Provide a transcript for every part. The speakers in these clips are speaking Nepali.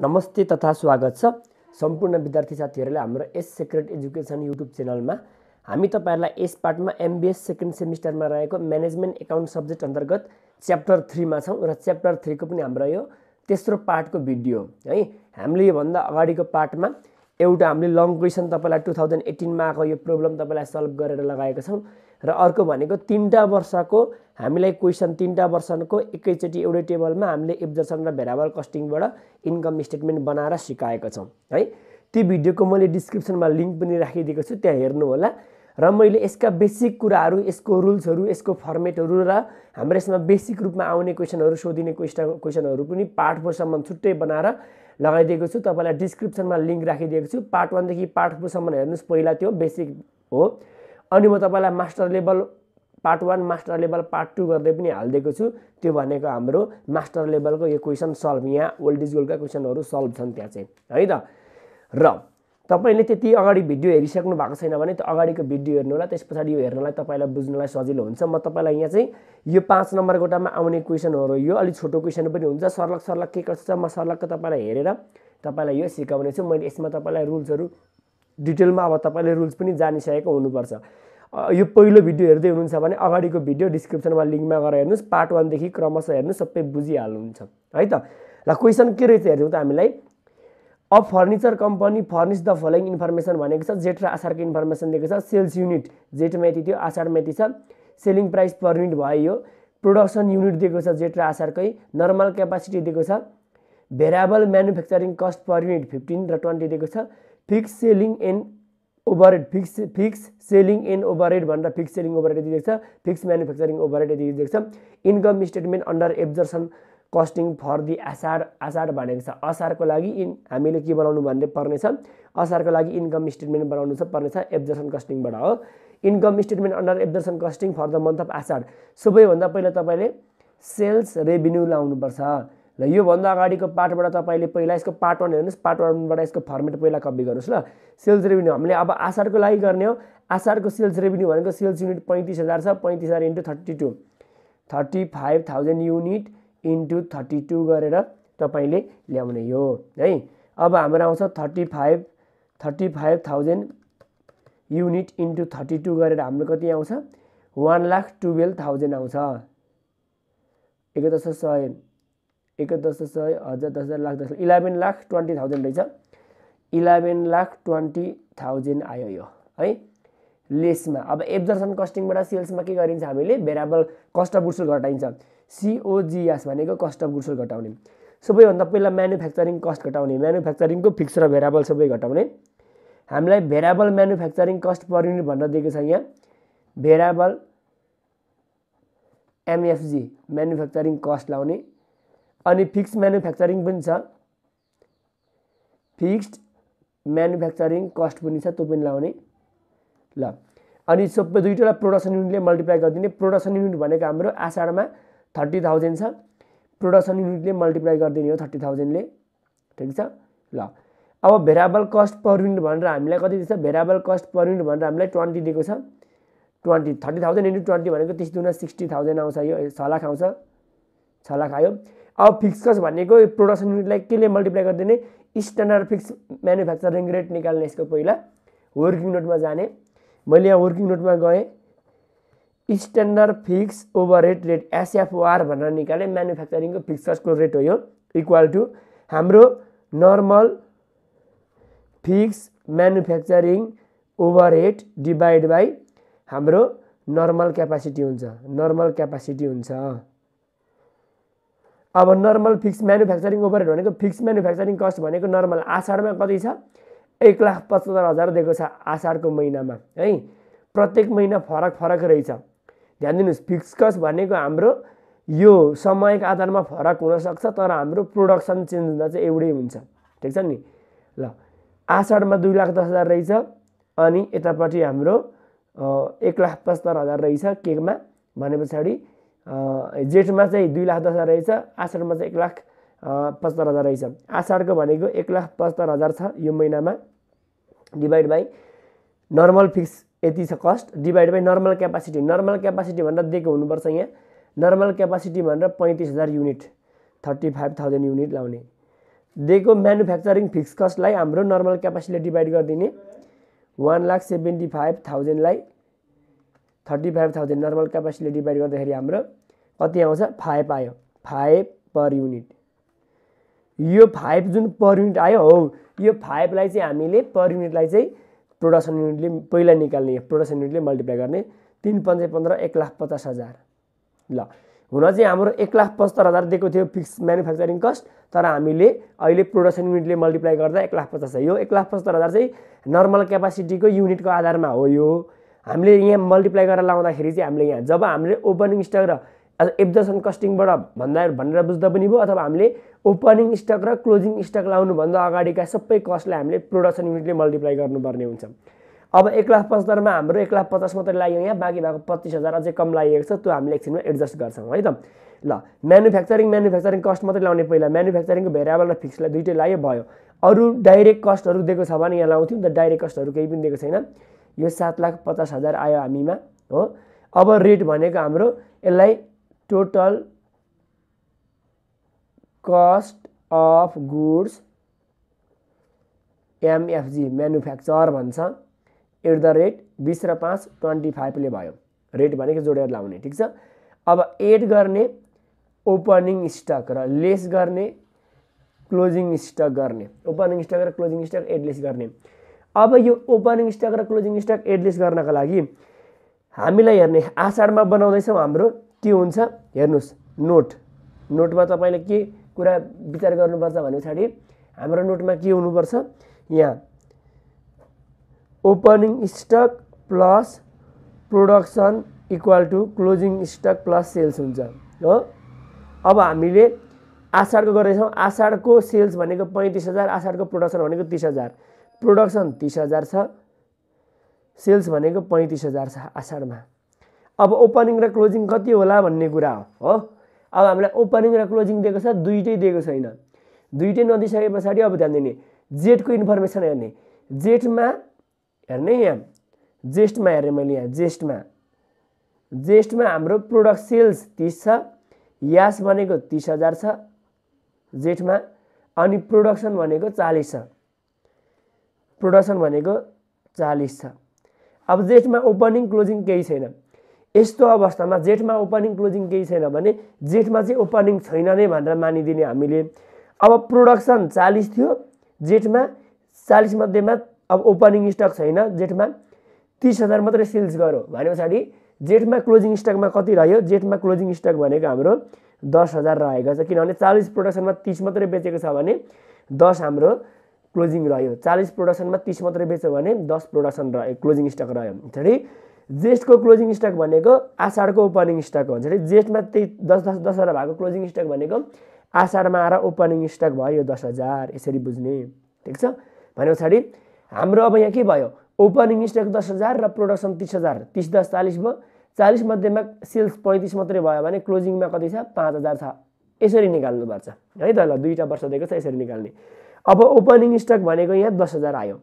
नमस्ते तथा स्वागत छ सम्पूर्ण विद्यार्थी साथीहरूलाई हाम्रो एस सेक्रेट एजुकेसन युट्युब च्यानलमा हामी तपाईँहरूलाई यस पार्टमा एमबिएस सेकेन्ड सेमिस्टरमा रहेको म्यानेजमेन्ट एकाउन्ट सब्जेक्ट अन्तर्गत च्याप्टर थ्रीमा छौँ र च्याप्टर थ्रीको पनि हाम्रो यो तेस्रो पार्टको भिडियो है हामीले योभन्दा अगाडिको पार्टमा एउटा हामीले लङ क्वेसन तपाईँलाई टु थाउजन्ड एटिनमा आएको यो प्रब्लम तपाईँलाई सल्भ गरेर लगाएको छौँ र अर्को भनेको तिनवटा वर्षको हामीलाई क्वेसन तिनवटा वर्षको एकैचोटि एउटै टेबलमा हामीले एब्जर्सन र भेराबल कस्टिङबाट इन्कम स्टेटमेन्ट बनाएर सिकाएको छौँ है त्यो भिडियोको मैले डिस्क्रिप्सनमा लिङ्क पनि राखिदिएको छु त्यहाँ हेर्नु होला र मैले यसका बेसिक कुराहरू यसको रुल्सहरू यसको फर्मेटहरू र हाम्रो यसमा बेसिक रूपमा आउने क्वेसनहरू सोधिने क्वेसन क्वेसनहरू पनि पार्ट फोरसम्म छुट्टै बनाएर लगाइदिएको छु तपाईँलाई डिस्क्रिप्सनमा लिङ्क राखिदिएको छु पार्ट वानदेखि पार्ट फोरसम्म हेर्नुहोस् पहिला त्यो बेसिक हो अनि म तपाईँलाई master level part one master level part two गर्दै पनि हालिदिएको छु त्यो भनेको हाम्रो मास्टर लेभलको यो क्वेसन सल्भ यहाँ ओल्ड इज गोल्डका क्वेसनहरू सल्भ छन् त्यहाँ चाहिँ है त र तपाईँले त्यति अगाडि भिडियो हेरिसक्नु भएको छैन भने त्यो अगाडिको भिडियो हेर्नुलाई त्यस पछाडि यो हेर्नलाई तपाईँलाई बुझ्नलाई सजिलो हुन्छ म तपाईँलाई यहाँ चाहिँ यो पाँच नम्बर गोटामा आउने क्वेसनहरू यो अलिक छोटो क्वेसन पनि हुन्छ सर्लक सर्लक के कस्तो छ म सर्लकको तपाईँलाई हेरेर तपाईँलाई यो सिकाउने छु मैले यसमा तपाईँलाई रुल्सहरू डिटेलमा अब तपाईँले रुल्स पनि जानिसकेको हुनुपर्छ यो पहिलो भिडियो हेर्दै हुनुहुन्छ भने अगाडिको भिडियो डिस्क्रिप्सनमा लिङ्कमा गएर हेर्नुहोस् पार्ट वानदेखि क्रमशः हेर्नु सबै बुझिहाल्नुहुन्छ है त ल क्वेसन के रहेछ हेर्नु त हामीलाई a furniture company furnish the following information भनेको छ जेठ र आषाढको इन्फर्मेसन दिएको छ सेल्स युनिट जेठमा यति थियो आषाढमा यति छ सेलिङ प्राइस पर युनिट भयो यो प्रोडक्सन युनिट दिएको छ जेठ र आषाढकै नर्मल क्यापासिटी दिएको छ variable manufacturing cost per unit fifteen र ट्वेन्टी दिएको छ fix selling and overhead fix fix selling and overhead भनेर फिक्स सेलिङ ओभरहेड दिएको छ फिक्स म्यानुफ्याक्चरिङ ओभरहेड दिएको छ income statement under absorption costing for the आसार आसार भनेको छ असारको लागि इन हामीले के बनाउनु भन्ने पर्नेछ असारको लागि इन्कम स्टेटमेन्ट बनाउनु छ पर्नेछ एब्जर्सन कस्टिङबाट हो income statement under absorption costing for the month of Asar सबैभन्दा पहिला तपाईँले सेल्स रेभिन्यू लाउनुपर्छ र योभन्दा अगाडिको पार्टबाट तपाईँले पहिला यसको पार्ट वान हेर्नुहोस् पार्ट वानबाट यसको फर्मेट पहिला कपी गर्नुहोस् ल सेल्स रेभिन्यू हामीले अब आसारको लागि गर्ने हो आसारको सेल्स रेभिन्यू भनेको सेल्स युनिट पैँतिस हजार छ पैँतिस हजार into thirty two thirty five thousand unit into thirty two गरेर तपाईँले ल्याउने हो है अब हाम्रो आउँछ thirty five thirty five thousand unit into thirty two गरेर हाम्रो कति आउँछ वान लाख टुवेल्भ थाउजन्ड आउँछ एकदश सय एकदश सय हजार दस हजार लाख दस इलेभेन लाख ट्वेन्टी थाउजन्ड रहेछ इलेभेन लाख ट्वेन्टी थाउजन्ड आयो यो है लेसमा अब एब्जर्सन कस्टिङबाट सेल्समा के गरिन्छ हामीले भेराबल कस्ट अफ गुड्स घटाइन्छ सिओजिएस भनेको कस्ट अफ गुड्स घटाउने सबैभन्दा पहिला म्यानुफ्याक्चरिङ कस्ट घटाउने म्यानुफ्याक्चरिङको फिक्स र भेराबल सबै घटाउने हामीलाई variable manufacturing cost per unit भनेर दिएको छ यहाँ भेराबल एमएफजी म्यानुफ्याक्चरिङ कस्ट लाउने अनि फिक्स म्यानुफ्याक्चरिङ पनि छ फिक्स्ड म्यानुफ्याक्चरिङ कस्ट पनि छ त्यो पनि लाउने ल अनि सबै दुईवटा प्रोडक्सन युनिटले मल्टिप्लाई गरिदिने प्रोडक्सन युनिट भनेको हाम्रो आषाढमा थर्टी थाउजन्ड छ प्रोडक्सन युनिटले मल्टिप्लाई गरिदिने हो थर्टी थाउजन्डले ठिक छ ल अब भेराबल कस्ट पर युनिट भनेर हामीलाई कति दिन्छ भेराबल कस्ट पर युनिट भनेर हामीलाई ट्वेन्टी दिएको छ twenty thirty thousand into twenty भनेको त्यस दुना सिक्सटी थाउजन्ड आउँछ यो छ लाख आउँछ छ लाख आयो अब फिक्स कस्ट भनेको प्रोडक्सन युनिटलाई केले मल्टिप्लाई गरिदिने स्ट्यान्डर्ड फिक्स म्यानुफ्याक्चरिङ रेट निकाल्ने यसको पहिला वर्किङ नोटमा जाने मैले यहाँ वर्किङ नोटमा गएँ standard fix over rate rate SFOR भनेर निकाले म्यानुफ्याक्चरिङको फिक्सर्सको रेट हो यो इक्वल टु हाम्रो normal fix manufacturing overhead divide by हाम्रो नर्मल क्यापासिटी हुन्छ नर्मल क्यापासिटी हुन्छ अब नर्मल फिक्स म्यानुफ्याक्चरिङ ओभर भनेको फिक्स म्यानुफ्याक्चरिङ कस्ट भनेको नर्मल आषाढमा कति छ एक लाख पचहत्तर हजार दिएको छ आषाढको महिनामा है प्रत्येक महिना फरक फरक रहेछ ध्यान दिनुहोस् फिक्सकस भनेको हाम्रो यो समयको आधारमा फरक हुनसक्छ तर हाम्रो प्रोडक्सन चेन्ज हुँदा चाहिँ एउटै हुन्छ ठिक छ नि ल आषाढमा दुई लाख दस हजार रहेछ अनि यतापट्टि हाम्रो एक लाख पचहत्तर हजार रहेछ केकमा भने पछाडि जेठमा चाहिँ दुई लाख दस हजार रहेछ आषाढमा चाहिँ एक लाख पचहत्तर हजार रहेछ आषाढको भनेको एक लाख पचहत्तर हजार छ यो महिनामा डिभाइड बाई नर्मल फिक्स यति छ cost divide by normal capacity normal capacity भनेर दिएको हुनुपर्छ यहाँ नर्मल क्यापासिटी भनेर पैँतिस हजार unit thirty five thousand unit लाउने दिएको म्यानुफ्याक्चरिङ फिक्स कस्टलाई हाम्रो नर्मल क्यापासिटीले डिभाइड गरिदिने वान लाख सेभेन्टी फाइभ थाउजन्डलाई थर्टी फाइभ थाउजन्ड नर्मल क्यापासिटीले डिभाइड गर्दाखेरि हाम्रो कति आउँछ फाइभ आयो फाइभ पर युनिट यो फाइभ जुन पर युनिट आयो हो यो फाइभलाई चाहिँ हामीले पर युनिटलाई चाहिँ प्रोडक्सन युनिटले पहिला निकाल्ने प्रोडक्सन युनिटले मल्टिप्लाई गर्ने तिन पन्चे पन्ध्र एक लाख पचास हजार ल हुन चाहिँ हाम्रो एक लाख पचहत्तर हजार दिएको थियो फिक्स म्यानुफ्याक्चरिङ कस्ट तर हामीले अहिले प्रोडक्सन युनिटले मल्टिप्लाई गर्दा एक लाख पचास यो एक लाख पचहत्तर हजार चाहिँ नर्मल क्यापासिटीको युनिटको आधारमा हो यो हामीले यहाँ मल्टिप्लाई गरेर लाउँदाखेरि चाहिँ हामीले यहाँ जब हामीले ओपनिङ स्टक र एब्जर्स एन्ड कस्टिङबाट भन्दा भनेर बुझ्दा पनि भयो अथवा हामीले ओपनिङ स्टक र क्लोजिङ स्टक लाउनुभन्दा अगाडिका सबै कस्टलाई हामीले प्रोडक्सन युनिटले मल्टिप्लाई गर्नुपर्ने हुन्छ अब एक लाख पचहत्तरमा हाम्रो एक लाख पचास मात्रै लाग्यो यहाँ बाँकी भएको पच्चिस हजार अझै कम लागेको छ त्यो हामीले एकछिनमा एडजस्ट गर्छौँ है त ल म्यानुफ्याक्चरिङ म्यानुफ्याक्चरिङ कस्ट मात्रै लाउने पहिला म्यानुफ्याक्चरिङको भेरिएबल र फिक्सलाई दुइटै लाग्यो भयो अरू डाइरेक्ट कस्टहरू दिएको छ भने यहाँ लाउँथ्यौँ त डाइरेक्ट कस्टहरू केही पनि दिएको छैन यो सात लाख पचास हजार आयो हामीमा हो अब रेट भनेको हाम्रो यसलाई total cost of goods MFG manufacture भन्छ एट द रेट बिस र पाँच ट्वेन्टी फाइभले भयो रेट भनेको जोडेर लाउने ठिक छ अब एड गर्ने ओपनिङ स्टक र लेस गर्ने क्लोजिङ स्टक गर्ने ओपनिङ स्टक र क्लोजिङ स्टक एडलेस गर्ने अब यो ओपनिङ स्टक र क्लोजिङ स्टक एडलेस गर्नका लागि हामीलाई हेर्ने आषाढमा बनाउँदैछौँ हाम्रो के हुन्छ हेर्नुहोस् नोट नोटमा तपाईँले के कुरा विचार गर्नुपर्छ भने पछाडि हाम्रो नोटमा के हुनुपर्छ यहाँ opening stock plus production equal to closing stock plus sales हुन्छ हो अब हामीले आषाढको गर्दैछौँ आषाढको सेल्स भनेको पैँतिस हजार आषाढको प्रोडक्सन भनेको तिस हजार प्रोडक्सन तिस हजार छ सेल्स भनेको पैँतिस हजार छ आषाढमा अब ओपनिङ र क्लोजिङ कति होला भन्ने कुरा हो हो अब हामीलाई ओपनिङ र क्लोजिङ दिएको छ दुइटै दिएको छैन दुइटै नदिइसके पछाडि अब ध्यान दिने जेटको इन्फर्मेसन हेर्ने जेटमा हेर्ने यहाँ जेस्टमा हेरेँ मैले यहाँ जेस्टमा जेस्टमा हाम्रो प्रोडक्ट सेल्स तिस छ यास भनेको तिस हजार छ जेठमा अनि प्रोडक्सन भनेको चालिस छ प्रोडक्सन भनेको चालिस छ अब जेठमा ओपनिङ क्लोजिङ केही छैन यस्तो अवस्थामा जेठमा ओपनिङ क्लोजिङ केही छैन भने जेठमा चाहिँ ओपनिङ छैन नै भनेर मानिदिने हामीले अब प्रोडक्सन चालिस थियो जेठमा चालिस मध्येमा अब ओपनिङ स्टक छैन जेठमा तिस हजार मात्रै सेल्स गऱ्यो भने पछाडि जेठमा क्लोजिङ स्टकमा कति रह्यो जेठमा क्लोजिङ स्टक भनेको हाम्रो दस हजार रहेको छ किनभने चालिस प्रोडक्सनमा तिस मात्रै बेचेको छ भने दस हाम्रो क्लोजिङ रह्यो चालिस प्रोडक्सनमा तिस मात्रै बेच्यो भने दस प्रोडक्सन रह्यो क्लोजिङ स्टक रह्यो पछाडि जेस्टको क्लोजिङ स्टक भनेको आषाढको ओपनिङ स्टक हुन्छ अरे जेस्टमा त्यही दस दस दसवटा भएको क्लोजिङ स्टक भनेको आषाढमा आएर ओपनिङ स्टक भयो यो दस हजार यसरी बुझ्ने ठिक छ भने पछाडि हाम्रो अब यहाँ के भयो ओपनिङ स्टक दस हजार र प्रोडक्सन तिस हजार तिस दस चालिस भयो चालिस मध्येमा सेल्स पैँतिस मात्रै भयो भने क्लोजिङमा कति छ पाँच हजार छ यसरी निकाल्नुपर्छ है त ल दुईवटा वर्ष दिएको छ यसरी निकाल्ने अब ओपनिङ स्टक भनेको यहाँ दस हजार आयो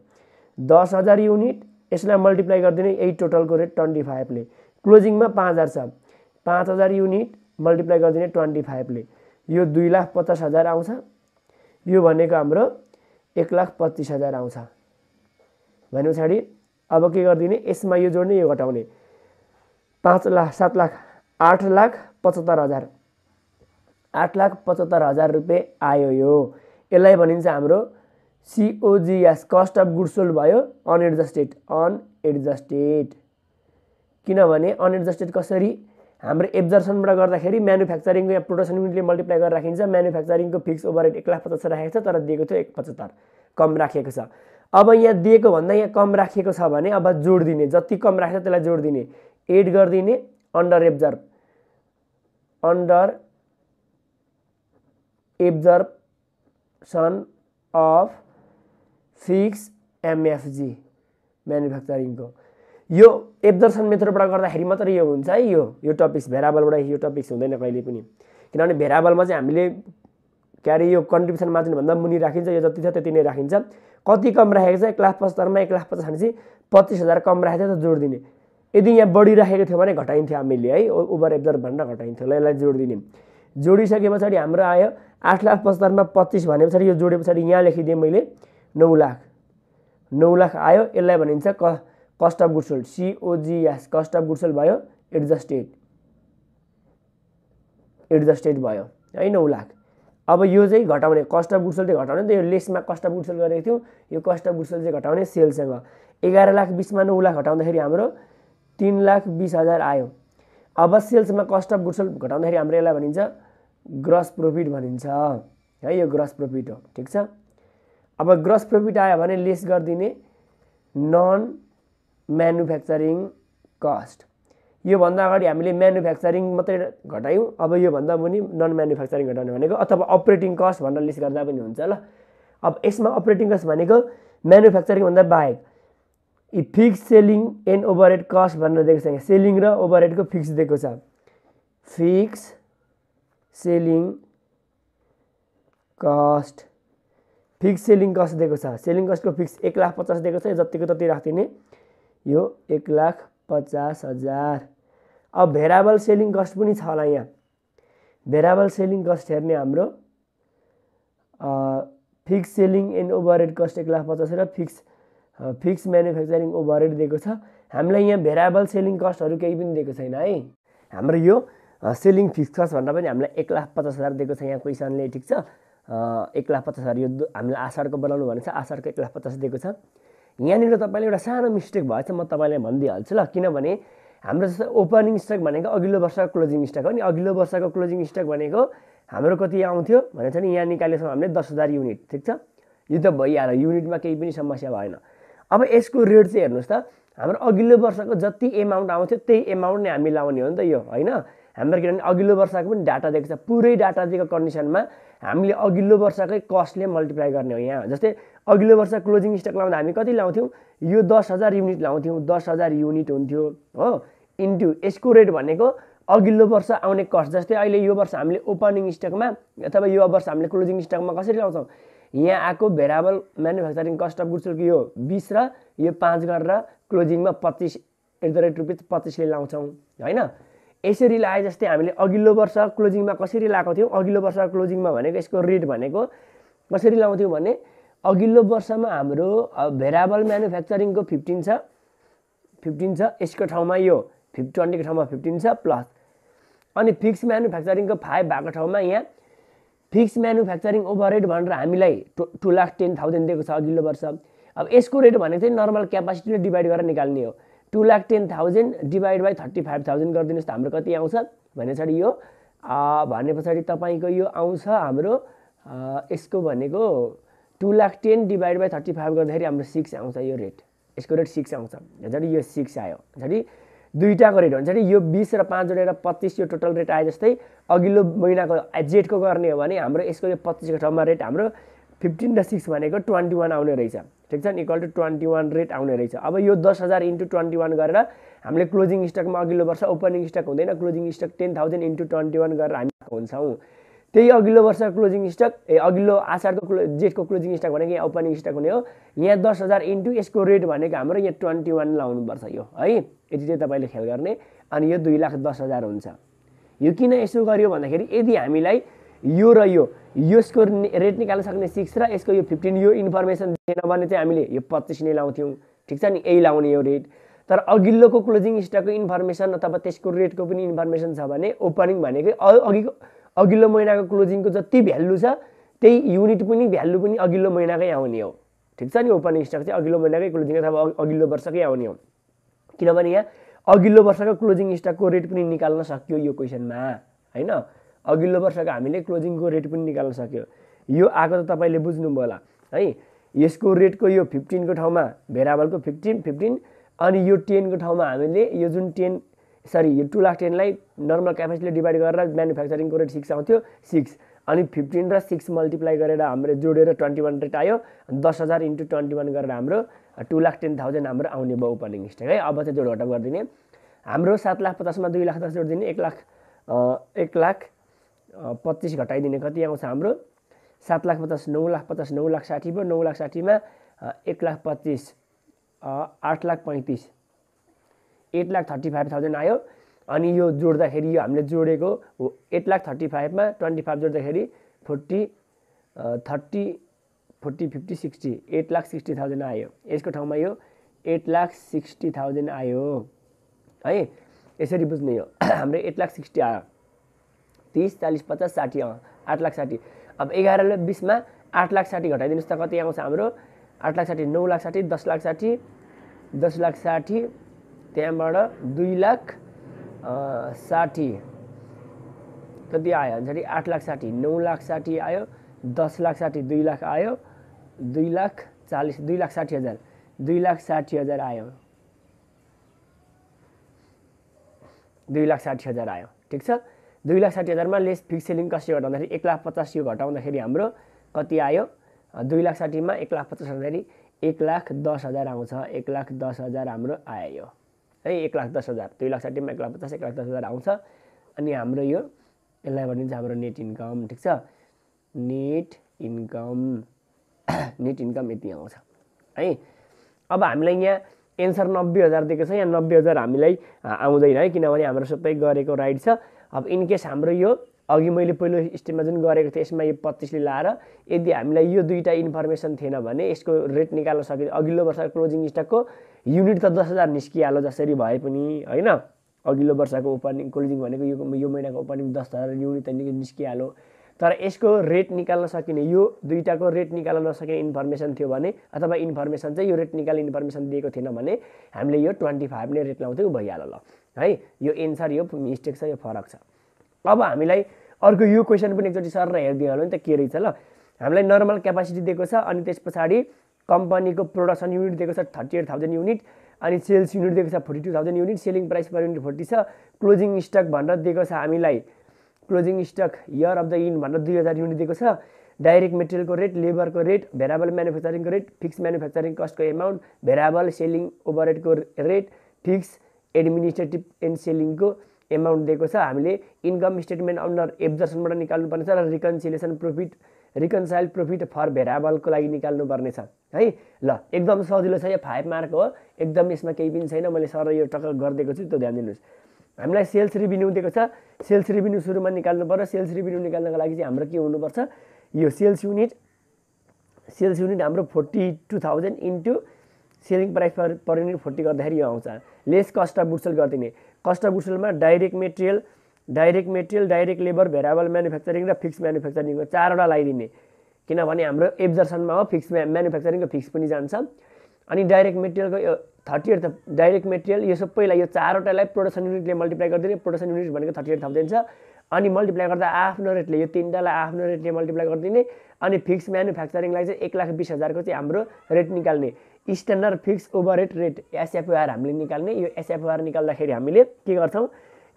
दस हजार युनिट यसलाई मल्टिप्लाई गरिदिने एट टोटलको रेट ट्वेन्टी फाइभले क्लोजिङमा पाँच हजार छ पाँच हजार युनिट मल्टिप्लाई गरिदिने ट्वेन्टी फाइभले यो दुई लाख पचास हजार आउँछ यो भनेको हाम्रो एक लाख पच्चिस हजार आउँछ भने पछाडि अब के गरिदिने यसमा यो जोड्ने यो घटाउने पाँच लाख सात लाख आठ लाख पचहत्तर हजार आठ लाख पचहत्तर हजार रुपियाँ आयो यो यसलाई भनिन्छ हाम्रो COGS cost of good sold भयो अनएडजस्टेड अनएडजस्टेड किनभने अनएडजस्टेड कसरी हाम्रो एब्जर्सनबाट गर्दाखेरि म्यानुफ्याक्चरिङको या प्रोडक्सन युनिटले मल्टिप्लाई गरेर राखिन्छ म्यानुफ्याक्चरिङको फिक्स ओभर एक लाख पचहत्तर राखेको छ तर दिएको थियो एक पचहत्तर कम राखेको छ अब यहाँ दिएको भन्दा यहाँ कम राखिएको छ भने अब जोड दिने जति कम राखेको छ त्यसलाई जोड दिने एड गरिदिने under absorb under absorption of fix MFG म्यानुफ्याक्चरिङको यो एब्जर्सन मेथडबाट गर्दाखेरि मात्रै यो हुन्छ है यो यो टपिक्स भेराबलबाट यो टपिक्स हुँदैन कहिले पनि किनभने भेराबलमा चाहिँ हामीले के यो कन्ट्रिब्युसन मार्जिनभन्दा मुनि राखिन्छ यो जति छ त्यति नै राखिन्छ कति कम राखेको छ एक लाख पचहत्तरमा एक लाख पचास चाहिँ पच्चिस हजार कम राखेको थियो त जोड दिने यदि यहाँ बढिराखेको थियो भने घटाइन्थ्यो हामीले है ओभर एब्जर्भ भनेर घटाइन्थ्यो ल यसलाई जोड दिने जोडिसके पछाडि हाम्रो आयो आठ लाख पचहत्तरमा पच्चिस भने पछाडि यो जोडे पछाडि यहाँ लेखिदिएँ मैले नौ लाख नौ लाख आयो यसलाई भनिन्छ क cost of good sold COGS cost of good sold भयो एडजस्टेड एडजस्टेड भयो है नौ लाख अब यो चाहिँ घटाउने कस्ट अफ गुडसोल्ड चाहिँ घटाउने त यो लेसमा कस्ट अफ गुडसोल्ड गरेको थियौँ यो कस्ट अफ गुडसोल्ड चाहिँ घटाउने सेलसँग एघार लाख बिसमा नौ लाख घटाउँदाखेरि हाम्रो तिन लाख बिस हजार आयो अब सेल्समा कस्ट अफ गुडसोल्ड घटाउँदाखेरि हाम्रो यसलाई भनिन्छ ग्रस प्रोफिट भनिन्छ है यो ग्रस प्रोफिट हो ठिक छ अब ग्रस प्रफिट आयो भने लेस गरिदिने नन म्यानुफ्याक्चरिङ कस्ट योभन्दा अगाडि हामीले म्यानुफ्याक्चरिङ मात्रै घटायौँ अब योभन्दा पनि नन म्यानुफ्याक्चरिङ घटाउने भनेको अथवा अपरेटिङ कस्ट भनेर लिस्ट गर्दा पनि हुन्छ ल अब यसमा अपरेटिङ कस्ट भनेको म्यानुफ्याक्चरिङ भन्दा बाहेक यी fix selling and overhead cost भनेर दिएको छ यहाँ सेलिङ र ओभरहेडको फिक्स दिएको छ fix selling cost fix selling cost दिएको छ सेलिङ कस्टको फिक्स एक लाख पचास दिएको छ जतिको जति राखिदिने यो एक लाख पचास हजार अब भेराबल सेलिङ कस्ट पनि छ होला यहाँ भेराबल सेलिङ कस्ट हेर्ने हाम्रो fix selling and overhead cost एक लाख पचास र फिक्स फिक्स म्यानुफ्याक्चरिङ ओभरहेड दिएको छ हामीलाई यहाँ भेराबल सेलिङ कस्टहरू केही पनि दिएको छैन है हाम्रो यो सेलिङ फिक्स कस्ट भन्दा पनि हामीलाई एक लाख पचास हजार दिएको छ यहाँ क्वेसनले ठिक छ एक लाख पचास हजार यो हामीले आषाढको बनाउनु भने चाहिँ आषाढको एक लाख पचास दिएको छ यहाँनिर तपाईँले एउटा सानो मिस्टेक भएछ म तपाईँलाई भनिदिइहाल्छु ल किनभने हाम्रो जस्तो ओपनिङ स्टक भनेको अघिल्लो वर्षको क्लोजिङ स्टक हो नि अघिल्लो वर्षको क्लोजिङ स्टक भनेको हाम्रो कति आउँथ्यो भने नि यहाँ निकालेछौँ हामीले दस हजार युनिट ठिक छ यो त भइहाल्यो युनिटमा केही पनि समस्या भएन अब यसको रेट चाहिँ हेर्नुहोस् त हाम्रो अघिल्लो वर्षको जति एमाउन्ट आउँथ्यो त्यही एमाउन्ट नै हामी लाउने हो नि त यो होइन हाम्रो किनभने अघिल्लो वर्षको पनि डाटा दिएको छ पुरै डाटा दिएको कन्डिसनमा हामीले अघिल्लो वर्षकै कस्टले मल्टिप्लाई गर्ने हो यहाँ जस्तै अघिल्लो वर्ष क्लोजिङ स्टक लाउँदा हामी कति लाउँथ्यौँ यो दस हजार युनिट लाउँथ्यौँ दस हजार युनिट हुन्थ्यो हो इन्टु यसको रेट भनेको अघिल्लो वर्ष आउने कस्ट जस्तै अहिले यो वर्ष हामीले ओपनिङ स्टकमा अथवा यो वर्ष हामीले क्लोजिङ स्टकमा कसरी लाउँछौँ यहाँ आएको भेराबल म्यानुफ्याक्चरिङ कस्ट अफ गुड्सको यो बिस र यो पाँच गरेर क्लोजिङमा पच्चिस एट द रेट रुपिज पच्चिसले लाउँछौँ होइन यसरी लाए जस्तै हामीले अघिल्लो वर्ष क्लोजिङमा कसरी लगाएको थियौँ अघिल्लो वर्ष क्लोजिङमा भनेको यसको रेट भनेको कसरी लाउँथ्यौँ भने अघिल्लो वर्षमा हाम्रो भेराबल म्यानुफ्याक्चरिङको फिफ्टिन छ फिफ्टिन छ यसको ठाउँमा यो फिफ्ट ट्वेन्टीको ठाउँमा फिफ्टिन छ प्लस अनि फिक्स म्यानुफ्याक्चरिङको फाइभ भएको ठाउँमा यहाँ फिक्स म्यानुफ्याक्चरिङ ओभर रेट भनेर हामीलाई two two lakh ten thousand दिएको छ अघिल्लो वर्ष अब यसको रेट भनेको चाहिँ नर्मल क्यापासिटीले डिभाइड गरेर निकाल्ने हो two lakh ten thousand divide by thirty five thousand गरिदिनुहोस् त हाम्रो कति आउँछ भने पछाडि यो भने पछाडि तपाईँको यो आउँछ हाम्रो यसको भनेको two lakh ten divide by thirty five गर्दाखेरि हाम्रो सिक्स आउँछ यो रेट यसको रेट सिक्स आउँछ झन् यो सिक्स आयो झन् दुईवटाको रेट हुन्छ यो बिस र पाँच जोडेर पच्चिस यो टोटल रेट आयो जस्तै अघिल्लो महिनाको जेटको गर्ने हो भने हाम्रो यसको यो पच्चिसको ठाउँमा रेट हाम्रो फिफ्टिन र सिक्स भनेको ट्वेन्टी वान आउने रहेछ ठिक छ नि equal to twenty one rate आउने रहेछ अब यो दस हजार इन्टु ट्वेन्टी वान गरेर हामीले क्लोजिङ स्टकमा अघिल्लो वर्ष ओपनिङ स्टक हुँदैन closing stock ten thousand into twenty one गरेर हामी हुन्छौँ त्यही अघिल्लो वर्ष क्लोजिङ स्टक ए अघिल्लो आषाढको क्लो जेठको क्लोजिङ स्टक भनेको यहाँ ओपनिङ स्टक हुने हो यहाँ दस हजार इन्टु यसको रेट भनेको हाम्रो यहाँ ट्वेन्टी वान लाउनुपर्छ यो है यति चाहिँ तपाईँले ख्याल गर्ने अनि यो दुई लाख दस हजार हुन्छ यो किन यसो गरियो भन्दाखेरि यदि हामीलाई यो र यो यसको रेट निकाल्न सक्ने सिक्स र यसको यो फिफ्टिन यो इन्फर्मेसन दिएन भने चाहिँ हामीले यो पच्चिस नै लाउँथ्यौँ ठिक छ नि यही लाउने यो रेट तर अघिल्लोको क्लोजिङ स्टकको इन्फर्मेसन अथवा त्यसको रेटको पनि इन्फर्मेसन छ भने ओपनिङ भनेकै अघिको अघिल्लो महिनाको क्लोजिङको जति भ्यालु छ त्यही युनिट पनि भ्यालु पनि अघिल्लो महिनाकै आउने हो ठिक छ नि ओपनिङ स्टक चाहिँ अघिल्लो महिनाकै क्लोजिङ अथवा अघिल्लो वर्षकै आउने हो किनभने यहाँ अघिल्लो वर्षको क्लोजिङ स्टकको रेट पनि निकाल्न सकियो यो क्वेसनमा होइन अघिल्लो वर्षको हामीले क्लोजिङको रेट पनि निकाल्न सक्यो यो आएको त तपाईँले बुझ्नुभयो होला है यसको रेटको यो फिफ्टिनको ठाउँमा भेराबलको फिफ्टिन फिफ्टिन अनि यो टेनको ठाउँमा हामीले यो जुन टेन सरी यो टु लाख टेनलाई नर्मल क्यापेसिटीले डिभाइड गरेर म्यानुफ्याक्चरिङको रेट सिक्स आउँथ्यो सिक्स अनि फिफ्टिन र सिक्स मल्टिप्लाई गरेर हाम्रो जोडेर ट्वेन्टी वान रेट आयो दस हजार इन्टु ट्वेन्टी वान गरेर हाम्रो टु लाख टेन थाउजन्ड हाम्रो आउने भयो ओपनिङ स्टेक है अब चाहिँ जोड घटाउ गरिदिने हाम्रो सात लाख पचासमा दुई लाख दस जोडिदिने एक लाख एक लाख पच्चिस घटाइदिने कति आउँछ हाम्रो सात लाख पचास नौ लाख पचास नौ लाख साठी भयो नौ लाख साठीमा एक लाख पच्चिस आठ लाख पैँतिस eight lakh thirty five thousand आयो अनि यो जोड्दाखेरि यो हामीले जोडेको एट लाख थर्टी फाइभमा ट्वेन्टी फाइभ जोड्दाखेरि forty thirty forty fifty sixty eight lakh sixty thousand आयो यसको ठाउँमा यो एट लाख सिक्सटी थाउजन्ड आयो है यसरी बुझ्ने यो हाम्रो एट लाख सिक्सटी आयो तिस चालिस पचास साठी अँ आठ लाख साठी अब एघारले बिसमा आठ लाख साठी घटाइदिनुहोस् त कति आउँछ हाम्रो आठ लाख साठी नौ लाख साठी दस लाख साठी दस लाख साठी त्यहाँबाट दुई लाख साठी कति आयो भन्दाखेरि आठ लाख साठी नौ लाख साठी आयो दस लाख साठी दुई लाख आयो दुई लाख चालिस दुई लाख साठी हजार दुई लाख साठी हजार आयो दुई लाख साठी हजार आयो ठिक छ दुई लाख साठी हजारमा लेस फिक्स सेलिङ कसरी घटाउँदाखेरि एक लाख पचास यो घटाउँदाखेरि हाम्रो कति आयो दुई लाख साठीमा एक लाख पचास हजारी एक लाख दस हजार आउँछ एक लाख दस हजार हाम्रो आयो है एक लाख दस हजार दुई लाख साठीमा एक लाख पचास एक लाख दस हजार आउँछ अनि हाम्रो यो यसलाई भनिन्छ हाम्रो नेट इन्कम ठिक छ नेट इन्कम नेट इन्कम यति आउँछ है अब हामीलाई यहाँ एन्सर नब्बे हजार दिएको छ यहाँ नब्बे हजार हामीलाई आउँदैन है किनभने हाम्रो सबै गरेको राइट छ अब इनकेस हाम्रो यो अघि मैले पहिलो स्टेपमा जुन गरेको थिएँ यसमा यो पच्चिसले लाएर यदि हामीलाई यो दुईवटा इन्फर्मेसन थिएन भने यसको रेट निकाल्न सकिन्छ अघिल्लो वर्ष क्लोजिङ स्टकको युनिट त दस हजार निस्किहाल्यो जसरी भए पनि होइन अघिल्लो वर्षको ओपनिङ क्लोजिङ भनेको यो यो महिनाको ओपनिङ दस हजार युनिट त निस्किहाल्यो तर यसको रेट निकाल्न सकिने यो दुईवटाको रेट निकाल्न नसकिने इन्फर्मेसन थियो भने अथवा इन्फर्मेसन चाहिँ यो रेट निकाल्ने इन्फर्मेसन दिएको थिएन भने हामीले यो ट्वेन्टी फाइभ नै रेट लाउँथ्यौँ भइहाल्यो ल है यो एन्सर यो मिस्टेक छ यो फरक छ अब हामीलाई अर्को यो क्वेसन पनि एकचोटि सर हेरिदियो होला नि त के रहेछ ल हामीलाई नर्मल क्यापासिटी दिएको छ अनि त्यस पछाडि कम्पनीको प्रोडक्सन युनिट दिएको छ थर्टी एट थाउजन्ड युनिट अनि सेल्स युनिट दिएको छ forty two thousand unit selling price per unit forty छ क्लोजिङ स्टक भनेर दिएको छ हामीलाई closing stock year of the end भनेर दुई हजार युनिट दिएको छ डाइरेक्ट मेटेरियलको रेट लेबरको रेट भेराबल म्यानुफ्याक्चरिङको रेट फिक्स म्यानुफ्याक्चरिङ कस्टको एमाउन्ट भेराबल सेलिङ ओभरहेडको रेट फिक्स एडमिनिस्ट्रेटिभ एन्ड सेलिङको एमाउन्ट दिएको छ हामीले इन्कम स्टेटमेन्ट अन्डर एब्जर्सनबाट निकाल्नुपर्नेछ र reconciliation profit reconcile profit for भेराबलको लागि निकाल्नुपर्नेछ है ल एकदम सजिलो छ यो फाइभ मार्क हो एकदम यसमा केही पनि छैन मैले सर यो टक्क गरिदिएको छु त्यो ध्यान दिनुहोस् हामीलाई सेल्स रिभिन्यू दिएको छ सेल्स रिभिन्यू सुरुमा निकाल्नु पऱ्यो सेल्स रिभिन्यू निकाल्नको लागि चाहिँ हाम्रो के हुनुपर्छ यो सेल्स युनिट सेल्स युनिट हाम्रो forty two thousand into selling price per per unit forty गर्दाखेरि यो आउँछ लेस कस्ट अफ बुटसेल गरिदिने कस्ट अफ बुटसेलमा direct material direct material direct labour variable manufacturing र फिक्स म्यानुफ्याक्चरिङको चारवटा लगाइदिने किनभने हाम्रो एब्जर्सनमा हो फिक्स म्या म्यानुफ्याक्चरिङको फिक्स पनि जान्छ अनि डाइरेक्ट मेटेरियलको यो थर्टी एट डाइरेक्ट मेटेरियल यो सबैलाई यो चारवटालाई प्रोडक्सन युनिटले मल्टिप्लाई गरिदिने प्रोडक्सन युनिट भनेको थर्टी एट थाउजन्ड छ अनि मल्टिप्लाई गर्दा आफ्नो रेटले यो तिनवटालाई आफ्नो रेटले मल्टिप्लाई गरिदिने अनि फिक्स म्यानुफ्याक्चरिङलाई चाहिँ एक लाख बिस हजारको चाहिँ हाम्रो रेट निकाल्ने standard fix over rate rate SFOR हामीले निकाल्ने यो एसएफओआर निकाल्दाखेरि हामीले के गर्छौँ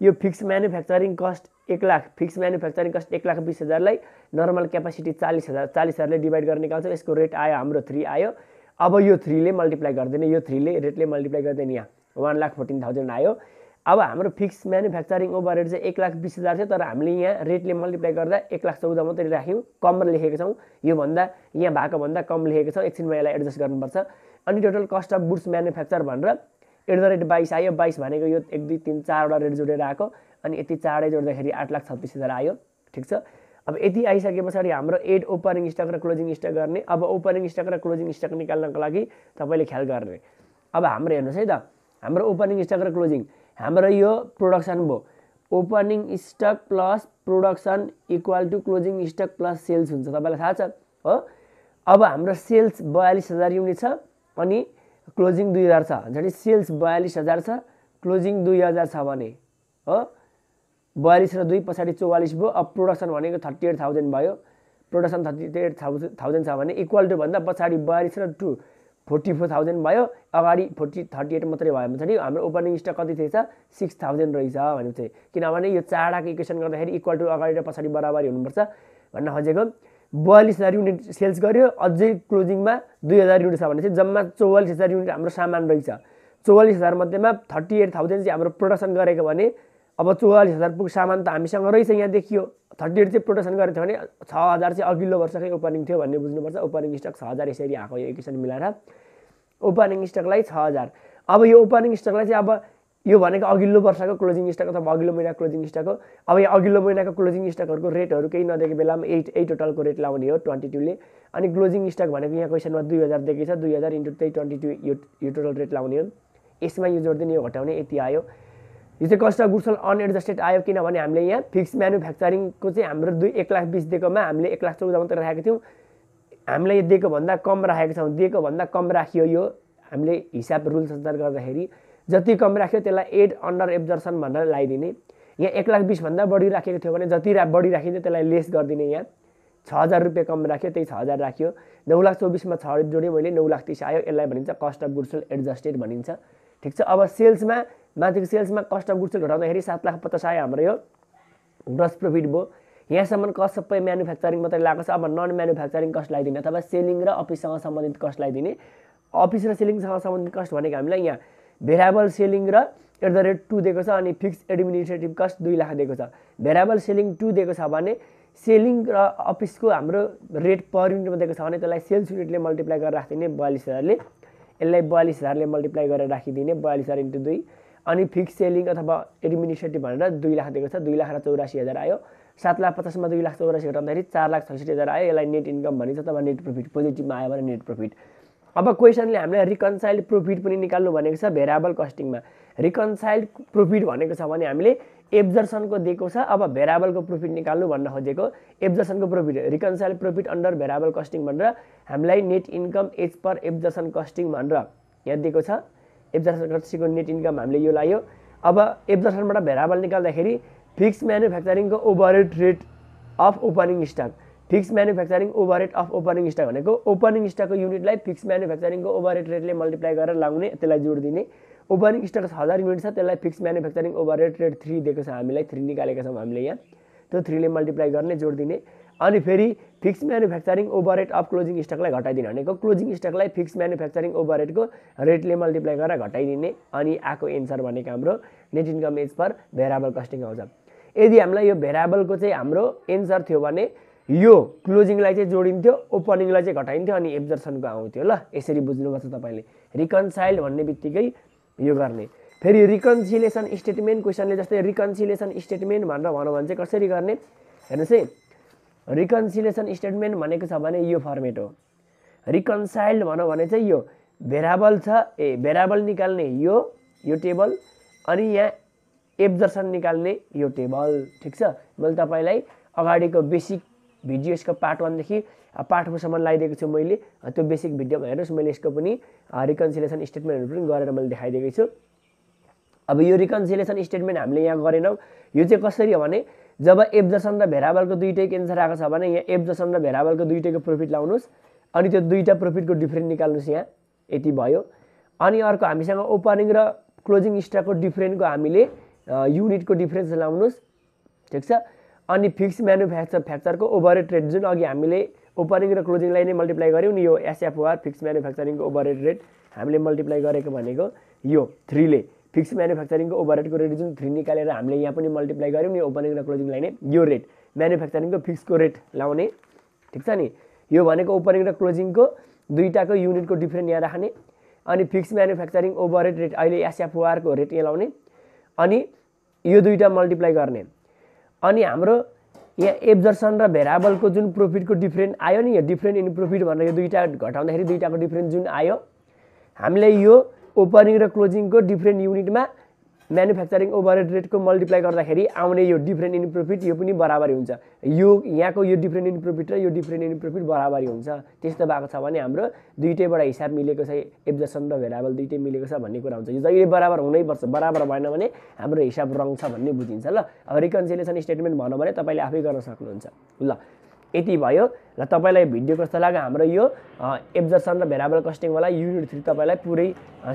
यो फिक्स म्यानुफ्याक्चरिङ कस्ट एक लाख फिक्स म्यानुफ्याक्चरिङ कस्ट एक लाख बिस हजारलाई नर्मल क्यापासिटी चालिस हजार चालिस हजारले डिभाइड गरेर निकाल्छौँ यसको रेट आयो हाम्रो थ्री आयो अब यो थ्रीले मल्टिप्लाई गरिदिने यो थ्रीले रेटले मल्टिप्लाई गरिदिने यहाँ वान लाख फोर्टिन थाउजन्ड आयो अब हाम्रो फिक्स म्यानुफ्याक्चरिङ ओभर रेट चाहिँ एक लाख बिस हजार थियो तर हामीले यहाँ रेटले मल्टिप्लाई गर्दा एक लाख चौध मात्रै राख्यौँ कम लेखेको छौँ योभन्दा यहाँ भएको भन्दा कम लेखेको छौँ एकछिनमा यसलाई एडजस्ट गर्नुपर्छ अनि total cost of goods manufacture भनेर एट द रेट बाइस आयो बाइस भनेको यो एक दुई तिन चारवटा रेट जोडेर आएको अनि यति चाँडै जोड्दाखेरि आठ लाख छत्तिस हजार आयो ठिक छ अब यति आइसके पछाडि हाम्रो एड ओपनिङ स्टक र क्लोजिङ स्टक गर्ने अब ओपनिङ स्टक र क्लोजिङ स्टक निकाल्नको लागि तपाईँले ख्याल गर्ने अब हाम्रो हेर्नुहोस् है त हाम्रो ओपनिङ स्टक र क्लोजिङ हाम्रो यो प्रोडक्सन भयो opening stock plus production equal to closing stock plus sales हुन्छ तपाईँलाई थाहा छ हो अब हाम्रो सेल्स बयालिस हजार युनिट छ अनि क्लोजिङ दुई हजार छ झन् सेल्स बयालिस हजार छ क्लोजिङ दुई हजार छ भने हो बयालिस र दुई पछाडि चौवालिस भयो अब प्रोडक्सन भनेको थर्टी एट थाउजन्ड भयो production thirty eight thousand thousand छ भने इक्वल टुभन्दा पछाडि बयालिस र टू फोर्टी फोर थाउजन्ड भयो अगाडि फोर्टी थर्टी एट मात्रै भयो पछाडि हाम्रो ओपनिङ स्टक कति थिएछ सिक्स थाउजन्ड रहेछ भने चाहिँ किनभने यो चारवटाको इक्वेसन गर्दाखेरि इक्वल टु अगाडि र पछाडि बराबरी हुनुपर्छ भन्न खोजेको बयालिस हजार युनिट सेल्स गर्यो अझै क्लोजिङमा दुई हजार युनिट छ भने चाहिँ जम्मा चौवालिस हजार युनिट हाम्रो सामान रहेछ चौवालिस हजारमध्येमा थर्टी एट थाउजन्ड चाहिँ हाम्रो प्रोडक्सन गरेको भने अब चौवालिस हजार पुग सामान त हामीसँग रहेछ यहाँ देखियो थर्टी एट चाहिँ प्रोडक्सन गरेको थियो भने छ हजार चाहिँ अघिल्लो वर्षकै ओपनिङ थियो भन्ने बुझ्नुपर्छ ओपनिङ स्टक छ हजार यसरी आएको यो एकैछिन मिलाएर ओपनिङ स्टकलाई छ हजार अब यो ओपनिङ स्टकलाई चाहिँ अब यो भनेको अघिल्लो वर्षको क्लोजिङ स्टक अथवा अघिल्लो महिनाको क्लोजिङ स्टक हो अब यो अघिल्लो महिनाको क्लोजिङ स्टकहरूको रेटहरू केही नदिएको बेलामा एट एट टोटलको रेट लाउने हो ट्वेन्टी टूले अनि क्लोजिङ स्टक भनेको यहाँ क्वेसनमा दुई हजार दिएको छ दुई हजार इन्टु त्यही ट्वेन्टी टू यो यो टोटल रेट लाउने हो यसमा यो जोडिदिने यो घटाउने यति आयो यो चाहिँ cost of goods all unadjusted आयो किनभने हामीले यहाँ फिक्स म्यानुफ्याक्चरिङको चाहिँ हाम्रो दुई एक लाख बिस दिएकोमा हामीले एक लाख चौध मात्र राखेको थियौँ हामीले दिएको भन्दा कम राखेको छौँ दिएको भन्दा कम राखियो यो हामीले हिसाब रुल्स अनुसार गर्दाखेरि जति कम राख्यो त्यसलाई एड अन्डर एब्जर्सन भनेर लगाइदिने यहाँ एक लाख बिसभन्दा बढी राखेको थियो भने जति रा बढी राखिन्थ्यो त्यसलाई लेस गरिदिने यहाँ छ हजार रुपियाँ कम राख्यो त्यही छ हजार राख्यो नौ लाख चौबिसमा छ जोडेँ मैले नौ लाख तिस आयो यसलाई भनिन्छ कस्ट अफ गुड्स एडजस्टेड भनिन्छ ठिक छ अब सेल्समा माथिको सेल्समा कस्ट अफ गुड्सेल घटाउँदाखेरि सात लाख पचास आयो हाम्रो यो ग्रस प्रफिट भयो यहाँसम्म कस्ट सबै म्यानुफ्याक्चरिङ मात्रै लगाएको छ अब नन म्यानुफ्याक्चरिङ कस्ट लगाइदिने अथवा सेलिङ र अफिससँग सम्बन्धित कस्ट लगाइदिने अफिस र सेलिङसँग सम्बन्धित कस्ट भनेको हामीलाई यहाँ भेराबल सेलिङ र एट द रेट टू दिएको छ अनि फिक्स एडमिनिस्ट्रेटिभ कस्ट दुई लाख दिएको छ भेराबल सेलिङ टू दिएको छ भने सेलिङ र अफिसको हाम्रो रेट पर युनिटमा दिएको छ भने त्यसलाई सेल्स युनिटले मल्टिप्लाई गरेर राखिदिने बयालिस हजारले यसलाई बयालिस हजारले मल्टिप्लाई गरेर राखिदिने बयालिस हजार इन्टु दुई अनि फिक्स सेलिङ अथवा एडमिनिस्ट्रेटिभ भनेर दुई लाख दिएको छ दुई लाख र चौरासी हजार आयो सात लाख पचासमा दुई लाख चौरासी घटाउँदाखेरि चार लाख छैसठी हजार आयो यसलाई नेट इन्कम भनिन्छ अथवा नेट प्रफिट पोजिटिभमा आयो भने नेट प्रफिट अब क्वेसनले हामीलाई रिकन्साइल्ड प्रोफिट पनि निकाल्नु भनेको छ भेराबल कस्टिङमा रिकन्साइल्ड प्रोफिट भनेको छ भने हामीले एब्जर्सनको दिएको छ अब भेराबलको प्रोफिट निकाल्नु भन्न खोजेको एब्जर्सनको profit reconciled profit under variable costing भनेर हामीलाई net income as per absorption costing भनेर यहाँ दिएको छ एब्जर्सन दशकको नेट इन्कम हामीले यो लायो अब एक भेराबल निकाल्दाखेरि फिक्स म्यानुफ्याक्चरिङको over rate of opening stock fix manufacturing over of opening stock भनेको ओपनिङ स्टकको युनिटलाई फिक्स म्यानुफ्याक्चरिङको ओभर रेट रेटले मल्टिप्लाई गरेर लाउने त्यसलाई जोड दिने ओपनिङ स्टक हजार युनिट छ त्यसलाई fix manufacturing over rate rate three दिएको छ हामीलाई थ्री निकालेका छौँ हामीले यहाँ त्यो थ्रीले मल्टिप्लाई गर्ने जोड दिने अनि फेरि fix manufacturing over rate of closing स्टकलाई घटाइदिने भनेको क्लोजिङ स्टकलाई फिक्स म्यानुफ्याक्चरिङ ओभर रेटको रेटले मल्टिप्लाई गरेर घटाइदिने अनि आएको एन्सर भनेको हाम्रो net income is per variable costing आउँछ यदि हामीलाई यो भेराबलको चाहिँ हाम्रो एन्सर थियो भने यो क्लोजिङलाई चाहिँ जोडिन्थ्यो ओपनिङलाई चाहिँ घटाइन्थ्यो अनि एब्जर्सनको आउँथ्यो ल यसरी बुझ्नुपर्छ तपाईँले रिकन्साइल्ड भन्ने बित्तिकै यो गर्ने फेरि रिकन्सिलेसन स्टेटमेन्ट क्वेसनले जस्तै रिकन्सिलेसन स्टेटमेन्ट भनेर भनौँ भने चाहिँ कसरी गर्ने हेर्नुहोस् है रिकन्सिलेसन स्टेटमेन्ट भनेको छ भने यो फर्मेट हो रिकन्साइल्ड भनौँ भने चाहिँ यो भेराबल छ ए भेराबल निकाल्ने यो यो टेबल अनि यहाँ एब्जर्सन निकाल्ने यो टेबल ठिक छ मैले तपाईँलाई अगाडिको बेसिक भिडियो यसको पार्ट वानदेखि पार्ट फोरसम्म लगाइदिएको छु मैले त्यो बेसिक भिडियोमा हेर्नुहोस् मैले यसको पनि रिकन्सिलेसन स्टेटमेन्टहरू पनि गरेर मैले देखाइदिएको छु अब यो रिकन्सिलेसन स्टेटमेन्ट हामीले यहाँ गरेनौँ यो चाहिँ कसरी हो भने जब एब्जसन र भेराबलको दुइटै एन्सर आएको छ भने यहाँ एब्जसन र भेराबलको दुइटैको प्रफिट लाउनुहोस् अनि त्यो दुईवटा प्रफिटको डिफ्रेन्ट निकाल्नुहोस् यहाँ यति भयो अनि अर्को हामीसँग ओपनिङ र क्लोजिङ स्टकको डिफ्रेन्टको हामीले युनिटको डिफ्रेन्स लाउनुहोस् ठिक छ अनि फिक्स म्यानुफ्याक्चर फ्याक्चरको ओभर रेट जुन अघि हामीले ओपनिङ र क्लोजिङलाई नै मल्टिप्लाई गऱ्यौँ नि यो एसएफओआर फिक्स म्यानुफ्याक्चरिङको ओभर रेट हामीले मल्टिप्लाई गरेको भनेको यो थ्रीले फिक्स म्यानुफ्याक्चरिङको ओभर रेटको रेट जुन थ्री निकालेर हामीले यहाँ पनि मल्टिप्लाई गऱ्यौँ नि ओपनिङ र क्लोजिङ लाइने यो रेट म्यानुफ्याक्चरिङको फिक्सको रेट लाउने ठिक छ नि यो भनेको ओपनिङ र क्लोजिङको दुईवटाको युनिटको डिफ्रेन्ट यहाँ राख्ने अनि fix manufacturing over rate rate अहिले एसएफओआरको रेट यहाँ लाउने अनि यो दुईवटा मल्टिप्लाई गर्ने अनि हाम्रो यहाँ एब्जर्सन र भेराबलको जुन प्रफिटको डिफ्रेन्ट आयो नि यो डिफ्रेन्ट इन प्रफिट भनेर यो दुईवटा घटाउँदाखेरि दुईवटाको डिफ्रेन्ट जुन आयो हामीले यो ओपनिङ र क्लोजिङको डिफ्रेन्ट युनिटमा म्यानुफ्याक्चरिङ ओभर रेटको मल्टिप्लाई गर्दाखेरि आउने यो डिफ्रेन्ट इन प्रफिट यो पनि बराबरी हुन्छ यो यहाँको यो डिफ्रेन्ट इन प्रफिट र यो डिफ्रेन्ट इन प्रफिट बराबरी हुन्छ त्यस्तो भएको छ भने हाम्रो दुइटैबाट हिसाब मिलेको छ एब्जर्सन र भेराबल दुइटै मिलेको छ भन्ने कुरा हुन्छ यो जहिले बराबर हुनैपर्छ बराबर भएन भने हाम्रो हिसाब रङ छ भन्ने बुझिन्छ ल अब रिकन्सिलेसन स्टेटमेन्ट भनौँ भने तपाईँले आफै गर्न सक्नुहुन्छ ल यति भयो र तपाईँलाई भिडियो कस्तो लाग्यो हाम्रो यो एब्जर्सन र भेराबल कस्टिङवाला युनिट थ्री तपाईँलाई पुरै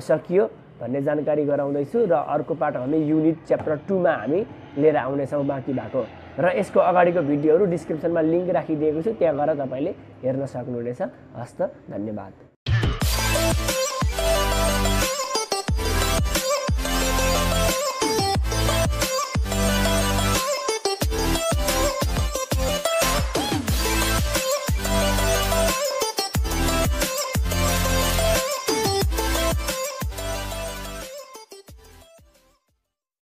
सकियो भन्ने जानकारी गराउँदैछु र अर्को पार्ट हामी युनिट च्याप्टर टूमा हामी लिएर आउनेछौँ बाँकी भएको र यसको अगाडिको भिडियोहरू डिस्क्रिप्सनमा लिङ्क राखिदिएको छु त्यहाँ गएर तपाईँले हेर्न सक्नुहुनेछ हस्त धन्यवाद